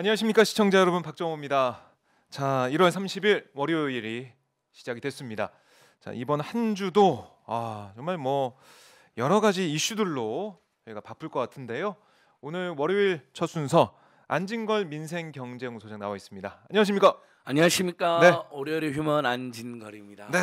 안녕하십니까 시청자 여러분 박정호입니다. 자, 1월 30일 월요일이 시작이 됐습니다. 자, 이번 한 주도 아, 정말 뭐 여러 가지 이슈들로 저희가 바쁠 것 같은데요. 오늘 월요일 첫 순서 안진걸 민생경제연구소장 나와 있습니다. 안녕하십니까? 안녕하십니까? 네. 월요일의 휴먼 안진걸입니다. 네,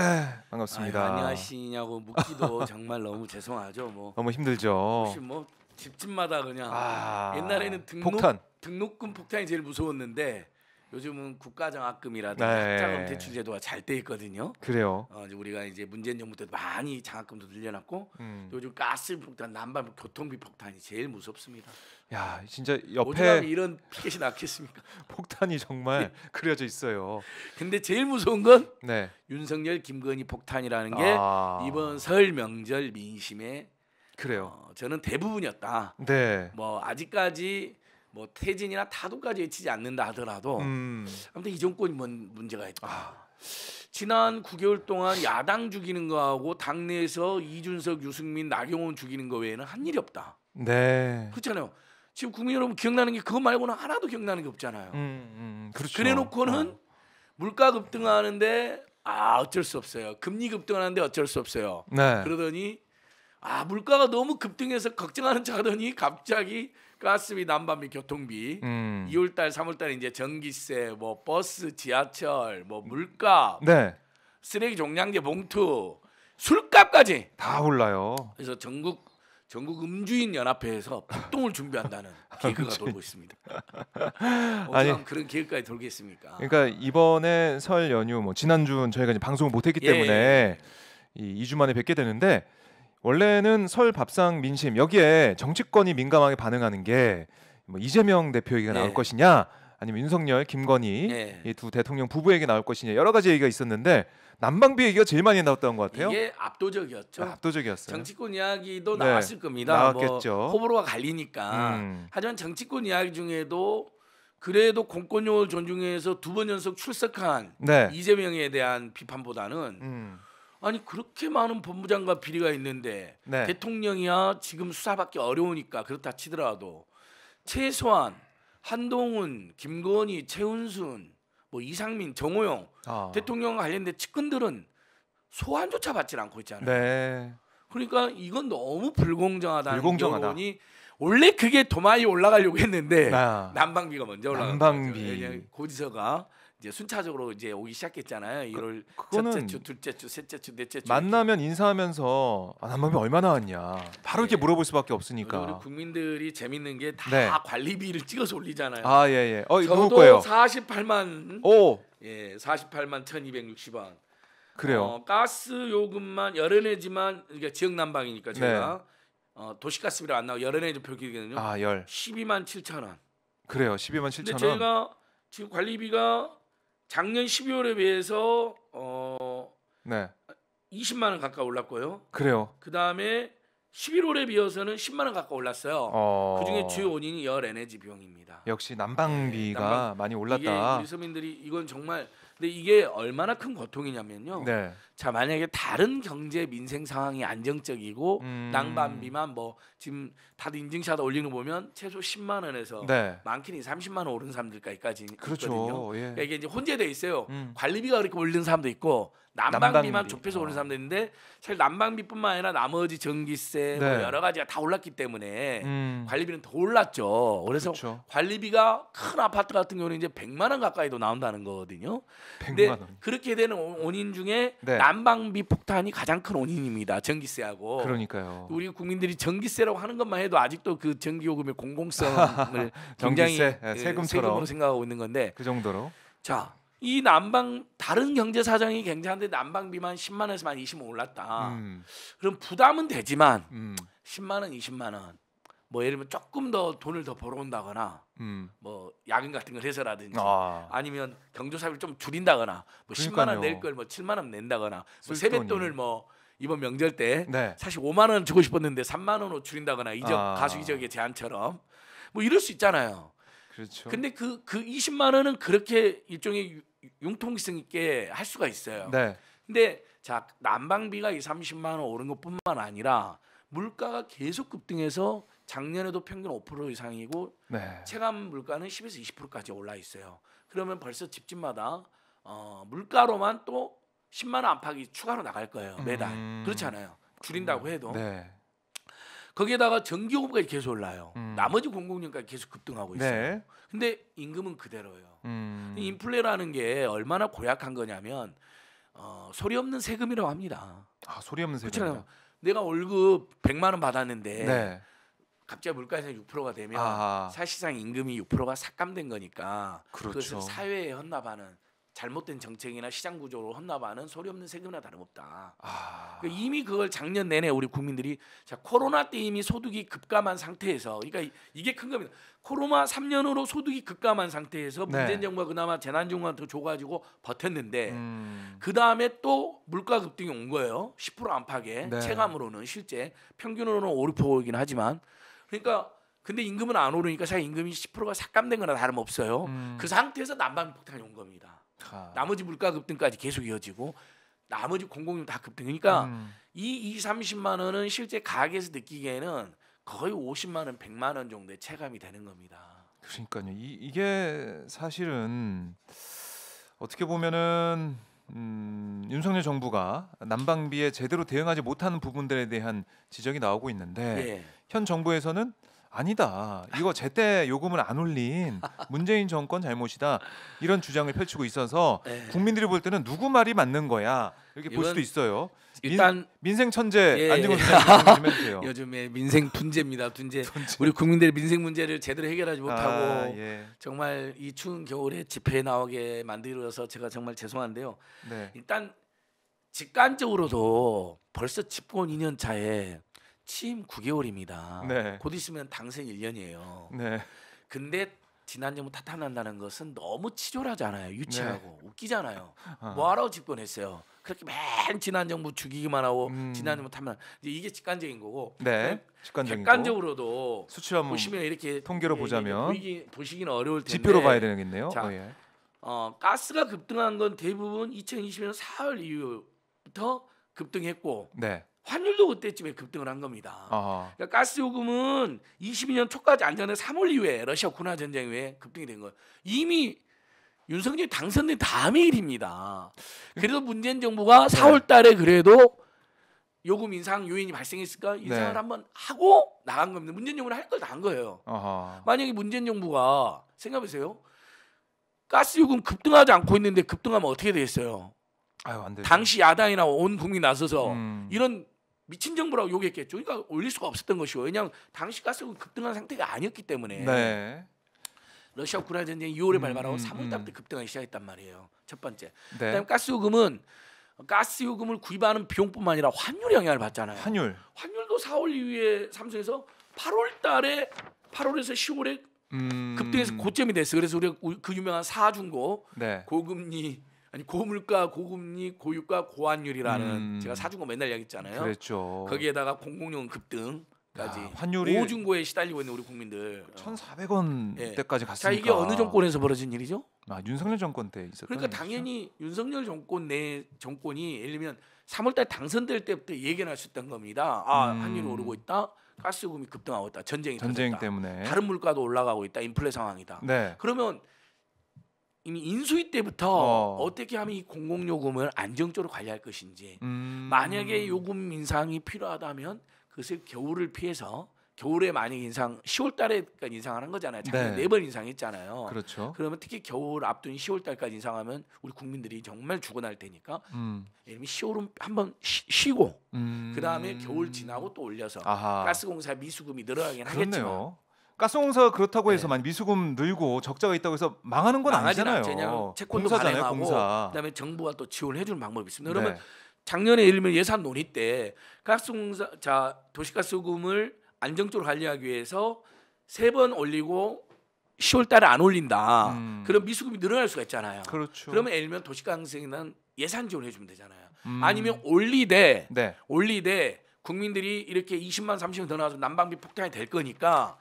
반갑습니다. 아유, 안녕하시냐고 묻기도 정말 너무 죄송하죠. 뭐 너무 힘들죠. 혹시 뭐 집집마다 그냥 아, 옛날에는 등록 폭탄. 등록금 폭탄이 제일 무서웠는데 요즘은 국가장학금이라든지 네. 학자금 대출 제도가 잘 돼 있거든요. 그래요. 어, 이제 우리가 이제 문재인 정부 때도 많이 장학금도 늘려놨고 음. 요즘 가스 폭탄, 난방, 교통비 폭탄이 제일 무섭습니다. 야, 진짜 옆에 이런 피켓이 낫겠습니까? 폭탄이 정말 네. 그려져 있어요. 근데 제일 무서운 건 네. 윤석열, 김건희 폭탄이라는 게 아. 이번 설 명절 민심에 그래요. 어, 저는 대부분이었다. 네. 뭐 아직까지 뭐태진이나 타도까지 외치지 않는다 하더라도 음. 아무튼 이 정권이 뭔 문제가 있다. 아. 지난 9개월 동안 야당 죽이는 거하고 당내에서 이준석, 유승민, 나경원 죽이는 거 외에는 한 일이 없다. 네. 그렇잖아요. 지금 국민 여러분 기억나는 게 그거 말고는 하나도 기억나는 게 없잖아요. 음, 음, 음. 그렇죠. 그래놓고는 어. 물가 급등하는데 아 어쩔 수 없어요. 금리 급등하는데 어쩔 수 없어요. 네. 그러더니 아 물가가 너무 급등해서 걱정하는 자더니 갑자기 가스비, 난방비, 교통비, 음. 2월달, 3월달 이제 전기세, 뭐 버스, 지하철, 뭐물가 네. 쓰레기 종량제 봉투, 술값까지 다 올라요. 그래서 전국 전국 음주인 연합회에서 폭동을 준비한다는 계획가 돌고 있습니다. 아니 그런 계획까지 돌겠습니까? 그러니까 이번에 설 연휴 뭐 지난주 저희가 이제 방송을 못했기 예, 때문에 예. 예. 이 2주 만에 뵙게 되는데 원래는 설 밥상 민심 여기에 정치권이 민감하게 반응하는 게뭐 이재명 대표 얘기가 나올 예. 것이냐 아니면 윤석열, 김건희 네. 예. 이두 대통령 부부 에게 나올 것이냐 여러 가지 얘기가 있었는데 난방비 얘기가 제일 많이 나왔던 것 같아요. 이게 압도적이었죠. 아, 압도적이었어요. 정치권 이야기도 네. 나왔을 겁니다. 뭐 나왔겠죠. 뭐 호불호가 갈리니까. 음. 하지만 정치권 이야기 중에도 그래도 공권력을 존중해서 두 번 연속 출석한 네. 이재명에 대한 비판보다는 음. 아니 그렇게 많은 법무장과 비리가 있는데 네. 대통령이야 지금 수사받기 어려우니까 그렇다 치더라도 최소한 한동훈, 김건희, 최은순, 뭐 이상민, 정호영 아. 대통령 관련된 측근들은 소환조차 받질 않고 있잖아요. 네. 그러니까 이건 너무 불공정하다는 불공정하다. 여론이 원래 그게 도마에 올라가려고 했는데 아. 난방비가 먼저 올라간 난방비. 예, 예. 고지서가 이제 순차적으로 이제 오기 시작했잖아요. 1월 그, 첫째 주, 둘째 주, 셋째 주, 넷째 주 만나면 이렇게. 인사하면서 아, 남남이 얼마나 왔냐 바로 이렇게 예. 물어볼 수밖에 없으니까 우리 국민들이 재밌는 게다 네. 관리비를 찍어서 올리잖아요. 아 예예. 예. 어, 저도 거예요. 48만 오 예, 48만 1,260원. 그래요. 어, 가스 요금만 열은해지만 그러니까 지역 난방이니까 네. 제가 네. 어, 도시가스비를 안 나고 열은해 표기거든요. 아 열. 12만 7천 원. 그래요. 12만 7천 원. 근데 제가 지금 관리비가 작년 12월에 비해서 어 네. 20만 원 가까이 올랐고요. 그래요. 그다음에 11월에 비해서는 10만 원 가까이 올랐어요. 어... 그중에 주요 원인이 열 에너지 비용입니다. 역시 네, 난방비가 네, 난방... 많이 올랐다. 이게 우리 서민들이 이건 정말 근데 이게 얼마나 큰 고통이냐면요. 네. 자 만약에 다른 경제 민생 상황이 안정적이고 음. 낭반비만 뭐 지금 다들 인증샷 올리는 거 보면 최소 10만 원에서 네. 많게는 30만 원 오른 사람들까지 까지 그렇죠. 있거든요. 예. 그러니까 이게 이제 혼재돼 있어요. 음. 관리비가 그렇게 올리는 사람도 있고 난방비만 난방비. 좁혀서 어. 오는 사람도 있는데 사실 난방비뿐만 아니라 나머지 전기세 뭐 네. 뭐 여러 가지가 다 올랐기 때문에 음. 관리비는 더 올랐죠. 그래서 그렇죠. 관리비가 큰 아파트 같은 경우는 이제 100만 원 가까이도 나온다는 거거든요. 100만 원. 그렇게 되는 원인 중에 네. 난방비 폭탄이 가장 큰 원인입니다. 전기세하고. 그러니까요. 우리 국민들이 전기세라고 하는 것만 해도 아직도 그 전기요금의 공공성을 굉장히 네, 세금처럼 세금으로 생각하고 있는 건데. 그 정도로. 자, 이 난방 다른 경제 사정이 굉장한데 난방비만 10만 원에서 만 20만 원 올랐다. 음. 그럼 부담은 되지만 음. 10만 원, 20만 원. 뭐 예를 들면 조금 더 돈을 더 벌어온다거나 음. 뭐 야근 같은 걸 해서라든지 아. 아니면 경조사비를 좀 줄인다거나 뭐 10만 원 낼 걸 뭐 7만 원 낸다거나 뭐 세뱃돈을 뭐 이번 명절 때 네. 사실 5만 원 주고 싶었는데 3만 원으로 줄인다거나 이적 아. 가수 이적의 제한처럼 뭐 이럴 수 있잖아요. 그렇죠. 근데 그그 그 20만 그 원은 그렇게 일종의 융통성 있게 할 수가 있어요. 네. 근데 자 난방비가 이 30만 원 오른 것뿐만 아니라 물가가 계속 급등해서 작년에도 평균 5% 이상이고 네. 체감 물가는 10에서 20%까지 올라 있어요. 그러면 벌써 집집마다 어, 물가로만 또 10만 원 안팎이 추가로 나갈 거예요 음. 매달 음. 그렇잖아요. 줄인다고 음. 해도 네. 거기에다가 전기요금까지 계속 올라요. 음. 나머지 공공연까지 계속 급등하고 네. 있어요. 네. 근데 임금은 그대로예요. 음. 인플레라는 게 얼마나 고약한 거냐면 어, 소리 없는 세금이라고 합니다. 아 소리 없는 세금. 그렇잖아요. 내가 월급 100만 원 받았는데 네. 갑자기 물가에서 6%가 되면 아하. 사실상 임금이 6%가 삭감된 거니까 그렇죠. 그것을 사회에 헌납하는 잘못된 정책이나 시장 구조로 헌납하는 소리 없는 세금이나 다름없다. 아... 그러니까 이미 그걸 작년 내내 우리 국민들이 자 코로나 때 이미 소득이 급감한 상태에서 그러니까 이게 큰 겁니다. 코로나 3년으로 소득이 급감한 상태에서 네. 문재인 정부가 그나마 재난지원금 더 줘가지고 버텼는데 음... 그 다음에 또 물가 급등이 온 거예요. 10% 안팎에 네. 체감으로는 실제 평균으로는 5, 6%이긴 하지만 그러니까 근데 임금은 안 오르니까 자기 임금이 10%가 삭감된 거나 다름없어요. 음. 그 상태에서 난방 폭탄이 온 겁니다. 아. 나머지 물가 급등까지 계속 이어지고 나머지 공공용 다 급등이니까 그러니까 음. 이 2, 30만 원은 실제 가게에서 느끼기에는 거의 50만 원, 100만 원 정도의 체감이 되는 겁니다. 그러니까요. 이, 이게 사실은 어떻게 보면은 음, 윤석열 정부가 난방비에 제대로 대응하지 못하는 부분들에 대한 지적이 나오고 있는데 예. 현 정부에서는 아니다. 이거 제때 요금을 안 올린 문재인 정권 잘못이다. 이런 주장을 펼치고 있어서 네. 국민들이 볼 때는 누구 말이 맞는 거야. 이렇게 볼 수도 있어요. 일단 민, 생 천재 안정훈 선생님 예. 요즘에 민생 분재입니다. 분재. 분재. 우리 국민들의 민생 문제를 제대로 해결하지 아, 못하고 아, 예. 정말 이 추운 겨울에 집회에 나오게 만들어서 제가 정말 죄송한데요. 네. 일단 직관적으로도 벌써 집권 2년 차에 취임 9개월입니다. 네. 곧 있으면 당선 1년이에요. 네. 근데 지난 정부 탓한다는 것은 너무 치졸하잖아요. 유치하고 네. 웃기잖아요. 어. 뭐하러 집권했어요. 그렇게 맨 지난 정부 죽이기만 하고 음. 지난 정부 탓만 이게 직관적인 거고. 네. 직관적인 객관적으로도 수치로 보시면 이렇게 통계로 예, 보자면 보이기, 보시기는 어려울 텐데 지표로 봐야 되겠네요. 자, 어, 예. 어, 가스가 급등한 건 대부분 2020년 4월 이후부터 급등했고 네. 환율도 그때쯤에 급등을 한 겁니다. 그러니까 가스 요금은 22년 초까지 안전에 3월 이후에 러시아 군화 전쟁 이후에 급등이 된 거예요. 이미 윤석열이 당선된 다음의 일입니다. 그래도 문재인 정부가 4월 달에 그래도 요금 인상 요인이 발생했을까 네. 인상을 네. 한번 하고 나간 겁니다. 문재인 정부는 할걸다한 거예요. 어허. 만약에 문재인 정부가 생각해보세요. 가스 요금 급등하지 않고 있는데 급등하면 어떻게 되겠어요? 아유, 당시 야당이나 온 국민 나서서 음. 이런 미친 정부라고 욕했겠죠 그러니까 올릴 수가 없었던 것이고 왜냐하면 당시 가스가 급등한 상태가 아니었기 때문에 네. 러시아 우크라이나 전쟁 2월에 음, 발발하고 음, 3월 달부터 음. 급등하기 시작했단 말이에요. 첫 번째. 네. 그다음 가스 요금은 가스 요금을 구입하는 비용뿐만 아니라 환율 영향을 받잖아요. 환율. 환율도 4월 이후에 삼성에서 8월 달에 8월에서 10월에 음... 급등해서 고점이 됐어. 그래서 우리가 그 유명한 사중고 네. 고금리 아니 고물가, 고금리, 고유가, 고환율이라는 음. 제가 사준거 맨날 이야기했잖아요. 그렇죠. 거기에다가 공공용 급등. 까지 환율이 오중고에 시달리고 있는 우리 국민들 1,400원 어. 예. 때까지 갔으니까 자 이게 어느 정권에서 벌어진 일이죠? 아 윤석열 정권 때 있었던 그러니까 당연히 윤석열 정권 내 정권이 예를 들면 3월달 당선될 때부터 예견할 수 있던 겁니다. 아 음. 환율이 오르고 있다. 가스요금이 급등하고 있다. 전쟁이 전쟁 터졌다. 때문에 다른 물가도 올라가고 있다. 인플레 상황이다. 네. 그러면 이미 인수위 때부터 어. 떻게 하면 이 공공요금을 안정적으로 관리할 것인지 음. 만약에 요금 인상이 필요하다면 그것을 겨울을 피해서 겨울에 만약 인상 1 0월달에 인상하는 거잖아요. 작년 네. 네. 번 인상했잖아요. 그렇죠. 그러면 특히 겨울 앞둔 10월달까지 인상하면 우리 국민들이 정말 죽어날 테니까 음. 예를 들면 10월은 한번 쉬고 음. 그 다음에 겨울 지나고 또 올려서 아하. 가스공사 미수금이 늘어나긴 그렇네요. 하겠지만 가스공사가 그렇다고 해서 만 네. 미수금 늘고 적자가 있다고 해서 망하는 건 아니잖아요. 그냥 채권도 공사잖아요, 하고 공사. 그다음에 정부가 또 지원해 주는 방법이 있습니다. 네. 그러면 작년에 예를 들면 예산 논의 때 가스공사 자 도시가스금을 안정적으로 관리하기 위해서 세 번 올리고 10월 달에 안 올린다. 음. 그럼 미수금이 늘어날 수가 있잖아요. 그렇죠. 그러면 예를 들면 도시가스공사는 예산 지원해 주면 되잖아요. 음. 아니면 올리되 네. 올리되 국민들이 이렇게 20만 30만 더 나와서 난방비 폭탄이 될 거니까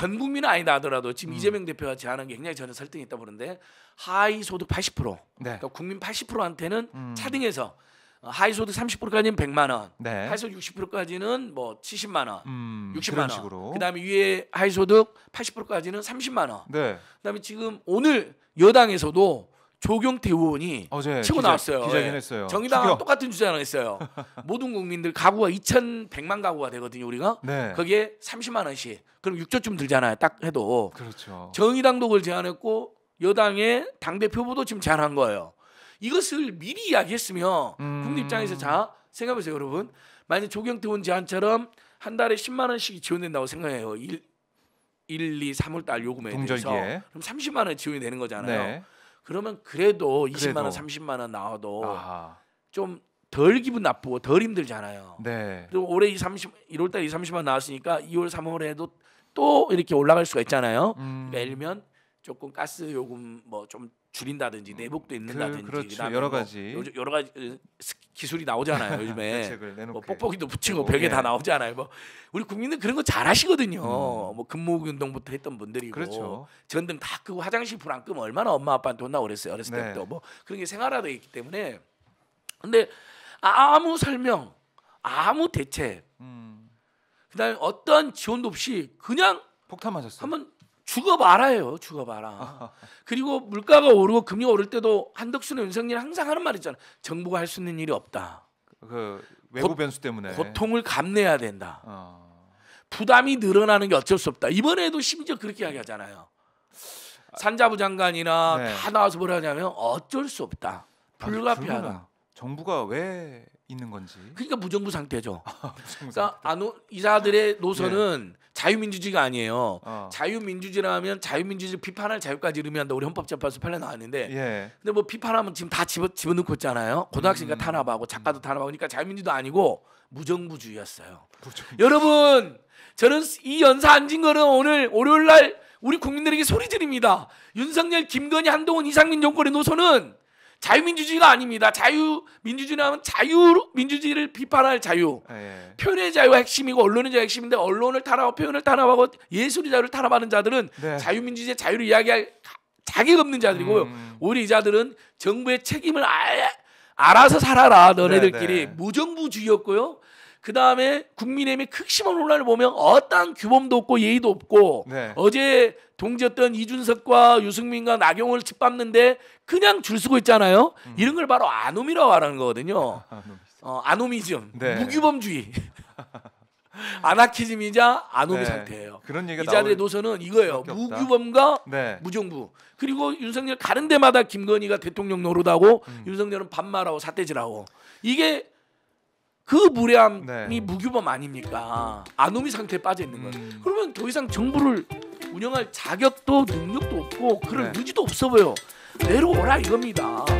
전 국민은 아니다 하더라도 지금 음. 이재명 대표가 제안한 게 굉장히 저는 설득이 있다 보는데 하위 소득 80% 네. 그러니까 국민 80%한테는 음. 차등해서 어, 하위 소득 30%까지는 100만 원, 네. 하위 소득 60%까지는 뭐 70만 원, 음, 60만 원. 그다음에 위에 하위 소득 80%까지는 30만 원. 네. 그다음에 지금 오늘 여당에서도 조경태 의원이 어제 네, 치고 기자, 나왔어요. 기자했어요정의당하 예. 똑같은 주장을 했어요. 모든 국민들 가구가 2,100만 가구가 되거든요. 우리가 네. 거기에 30만 원씩 그럼 6조쯤 들잖아요. 딱 해도 그렇죠. 정의당도 그걸 제안했고 여당의 당 대표부도 지금 제안한 거예요. 이것을 미리 이야기했으면 음... 국민 입장에서 자 생각해보세요, 여러분. 만약 조경태 의원 제안처럼 한 달에 10만 원씩 지원된다고 생각해요. 1, 1 2, 3월 달 요금에 동절기에. 대해서 그럼 30만 원 지원이 되는 거잖아요. 네. 그러면 그래도 20만 원, 30만 원 나와도 아하. 좀덜 기분 나쁘고 덜 힘들잖아요. 네. 그리고 올해 이 30, 1월 달에 2, 30만 나왔으니까 2월, 3월에도 또 이렇게 올라갈 수가 있잖아요. 음. 예를 들면 조금 가스 요금 뭐좀 줄인다든지 음. 내복도 그 입는다든지 그, 그렇죠. 뭐 여러 가지 요 여러 가지 기술이 나오잖아요 요즘에 뭐 뽁뽁이도 붙이고 벽에 다 예. 나오잖아요 뭐 우리 국민들 그런 거 잘하시거든요 음. 뭐 근무복 운동부터 했던 분들이고 그렇죠. 전등 다 끄고 화장실 불안 끄면 얼마나 엄마 아빠한테 혼나 그랬어요 어렸을 네. 때부터 뭐 그런 게 생활화돼 있기 때문에 근데 아무 설명 아무 대책 음. 그다음에 어떤 지원도 없이 그냥 폭탄 맞았어요 한번 죽어말아요. 봐죽어봐라 그리고 물가가 오르고 금리가 오를 때도 한덕수는 윤석열 항상 하는 말 있잖아. 정부가 할 수 있는 일이 없다. 그 외부 변수 때문에 고통을 감내해야 된다. 어. 부담이 늘어나는 게 어쩔 수 없다. 이번에도 심지어 그렇게 이야기하잖아요. 산자부 장관이나 네. 다 나와서 뭐라 하냐면 어쩔 수 없다. 불가피하다. 정부가 왜 있는 건지. 그러니까 무정부 상태죠. 아, 그러니까 안오, 이사들의 노선은 예. 자유민주주의가 아니에요. 어. 자유민주주의라면 자유민주주의 비판할 자유까지 의미한다. 우리 헌법재판소 판례 나왔는데. 예. 근데 뭐 비판하면 지금 다 집어 집어넣고 있잖아요. 고등학생이니까 음. 탄압하고 작가도 음. 탄압하니까 그러니까 자유민주도 아니고 무정부주의였어요. 무정부주의. 여러분, 저는 이 연사 앉은 거는 오늘 월요일 날 우리 국민들에게 소리 드립니다. 윤석열, 김건희, 한동훈, 이상민 정권의 노선은 자유민주주의가 아닙니다. 자유민주주의라면 자유민주주의를 비판할 자유, 예. 예. 표현의 자유가 핵심이고 언론의 자유 가 핵심인데 언론을 탄압하고 표현을 탄압하고 예술의 자유를 탄압하는 자들은 네. 자유민주주의의 자유를 이야기할 자격 없는 자들이고요. 음. 오히려 이 자들은 정부의 책임을 아 알아서 살아라 너네들끼리 네, 네. 무정부주의였고요. 그 다음에 국민의힘의 극심한 혼란을 보면 어떠한 규범도 없고 예의도 없고 네. 어제 동지였던 이준석과 유승민과 나경원을 짓밟는데 그냥 줄 서고 있잖아요. 음. 이런 걸 바로 아놈이라고 말하는 거거든요. 어, 아노미즘, 네. 무규범주의. 아나키즘이자 아노미 네. 상태예요. 그런 얘기가 이 자리에 노선은 이거예요. 무규범과 네. 무정부. 그리고 윤석열 가는 데마다 김건희가 대통령 노릇하고 음. 윤석열은 반말하고 사태질하고 이게 그무량이 네. 무규범 아닙니까? 아노미 상태에 빠져 있는 거예요. 음. 그러면 더 이상 정부를 운영할 자격도 능력도 없고 그런 네. 의지도 없어 보여. 내려오라 이겁니다.